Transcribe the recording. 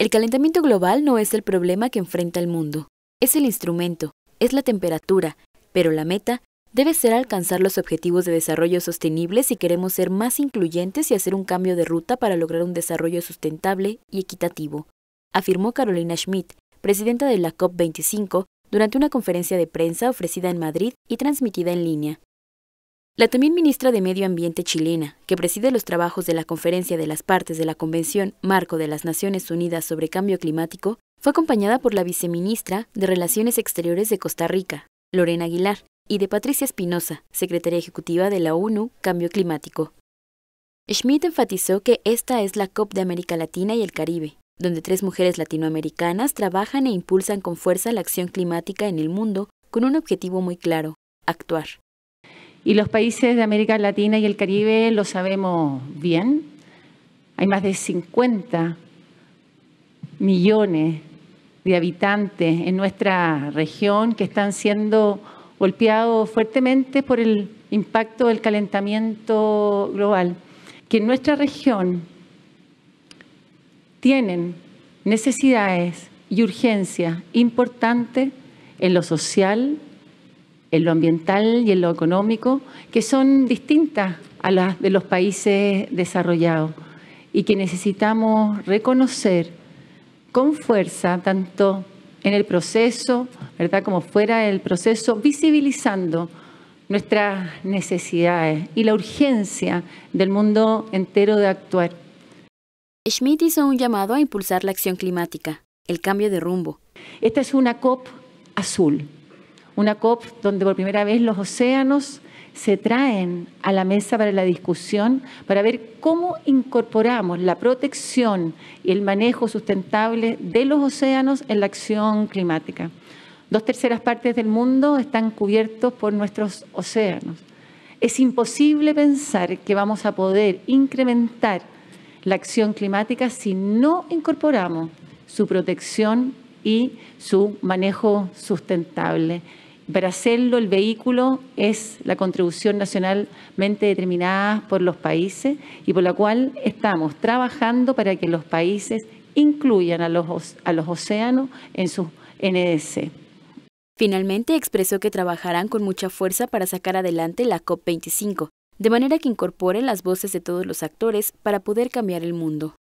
El calentamiento global no es el problema que enfrenta el mundo, es el instrumento, es la temperatura, pero la meta debe ser alcanzar los objetivos de desarrollo sostenible si queremos ser más incluyentes y hacer un cambio de ruta para lograr un desarrollo sustentable y equitativo, afirmó Carolina Schmidt, presidenta de la COP25, durante una conferencia de prensa ofrecida en Madrid y transmitida en línea. La también ministra de Medio Ambiente chilena, que preside los trabajos de la Conferencia de las Partes de la Convención Marco de las Naciones Unidas sobre Cambio Climático, fue acompañada por la viceministra de Relaciones Exteriores de Costa Rica, Lorena Aguilar, y de Patricia Espinosa, secretaria ejecutiva de la ONU Cambio Climático. Schmidt enfatizó que esta es la COP de América Latina y el Caribe, donde tres mujeres latinoamericanas trabajan e impulsan con fuerza la acción climática en el mundo con un objetivo muy claro, actuar. Y los países de América Latina y el Caribe lo sabemos bien. Hay más de 50 millones de habitantes en nuestra región que están siendo golpeados fuertemente por el impacto del calentamiento global, que en nuestra región tienen necesidades y urgencias importantes en lo social, en lo ambiental y en lo económico, que son distintas a las de los países desarrollados y que necesitamos reconocer con fuerza, tanto en el proceso, ¿verdad? como fuera del proceso, visibilizando nuestras necesidades y la urgencia del mundo entero de actuar. Schmidt hizo un llamado a impulsar la acción climática, el cambio de rumbo. Esta es una COP azul, una COP donde por primera vez los océanos se traen a la mesa para la discusión, para ver cómo incorporamos la protección y el manejo sustentable de los océanos en la acción climática. Dos terceras partes del mundo están cubiertos por nuestros océanos. Es imposible pensar que vamos a poder incrementar la acción climática si no incorporamos su protección y su manejo sustentable para hacerlo el vehículo es la contribución nacionalmente determinada por los países y por la cual estamos trabajando para que los países incluyan a los, a los océanos en sus NDC. Finalmente expresó que trabajarán con mucha fuerza para sacar adelante la COP25, de manera que incorporen las voces de todos los actores para poder cambiar el mundo.